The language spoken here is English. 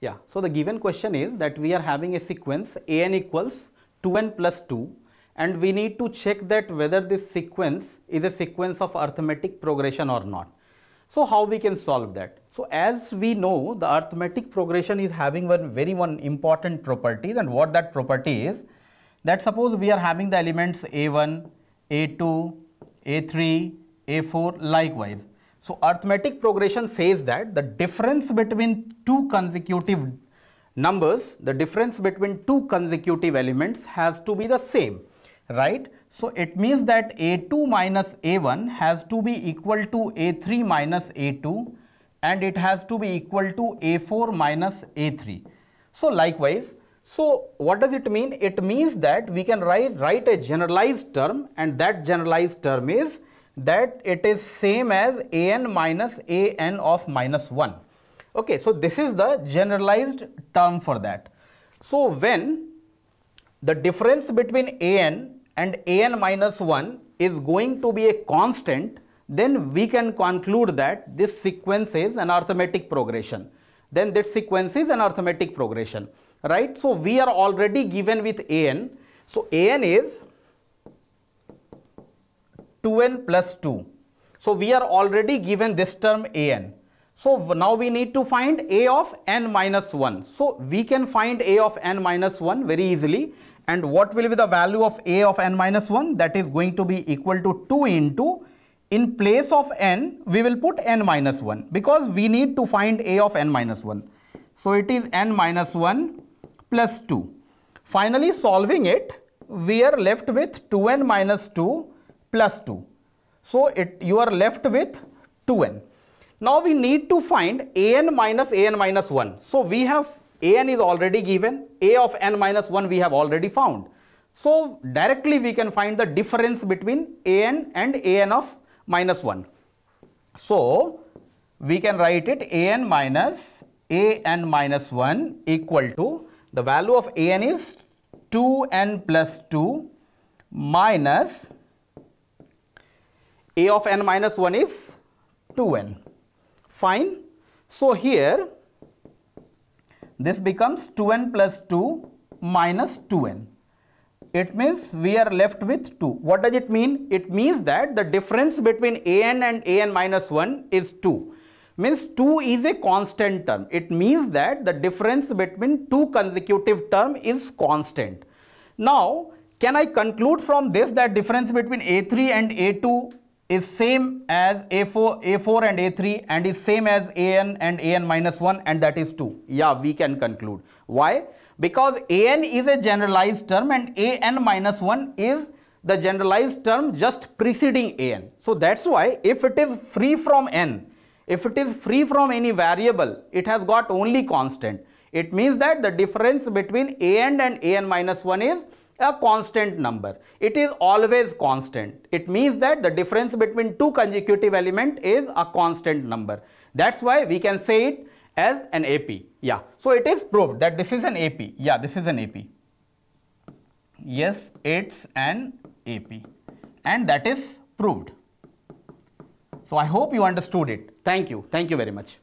Yeah, so the given question is that we are having a sequence an equals 2n plus 2 and we need to check that whether this sequence is a sequence of arithmetic progression or not. So, how we can solve that? So, as we know the arithmetic progression is having one very one important property and what that property is that suppose we are having the elements a1, a2, a3, a4 likewise so arithmetic progression says that the difference between two consecutive numbers, the difference between two consecutive elements has to be the same, right? So it means that A2 minus A1 has to be equal to A3 minus A2 and it has to be equal to A4 minus A3. So likewise, so what does it mean? It means that we can write, write a generalized term and that generalized term is that it is same as an minus an of minus 1. Okay, so this is the generalized term for that. So when the difference between an and an minus 1 is going to be a constant, then we can conclude that this sequence is an arithmetic progression. Then that sequence is an arithmetic progression, right? So we are already given with an. So an is 2n plus 2. So we are already given this term an. So now we need to find a of n minus 1. So we can find a of n minus 1 very easily. And what will be the value of a of n minus 1? That is going to be equal to 2 into, in place of n, we will put n minus 1 because we need to find a of n minus 1. So it is n minus 1 plus 2. Finally solving it, we are left with 2n minus 2 plus 2. So it you are left with 2n. Now we need to find an minus an minus 1. So we have an is already given, a of n minus 1 we have already found. So directly we can find the difference between an and an of minus 1. So we can write it an minus an minus 1 equal to the value of an is 2n plus 2 minus a of n minus 1 is 2n. Fine. So here this becomes 2n plus 2 minus 2n. It means we are left with 2. What does it mean? It means that the difference between an and an minus 1 is 2 means 2 is a constant term. It means that the difference between two consecutive term is constant. Now, can I conclude from this that difference between A3 and A2 is same as A4, A4 and A3 and is same as An and An minus 1 and that is 2. Yeah, we can conclude. Why? Because An is a generalized term and An minus 1 is the generalized term just preceding An. So that's why if it is free from N, if it is free from any variable, it has got only constant. It means that the difference between An and An minus 1 is a constant number. It is always constant. It means that the difference between two consecutive element is a constant number. That's why we can say it as an AP. Yeah. So it is proved that this is an AP. Yeah, this is an AP. Yes, it's an AP. And that is proved. So I hope you understood it. Thank you. Thank you very much.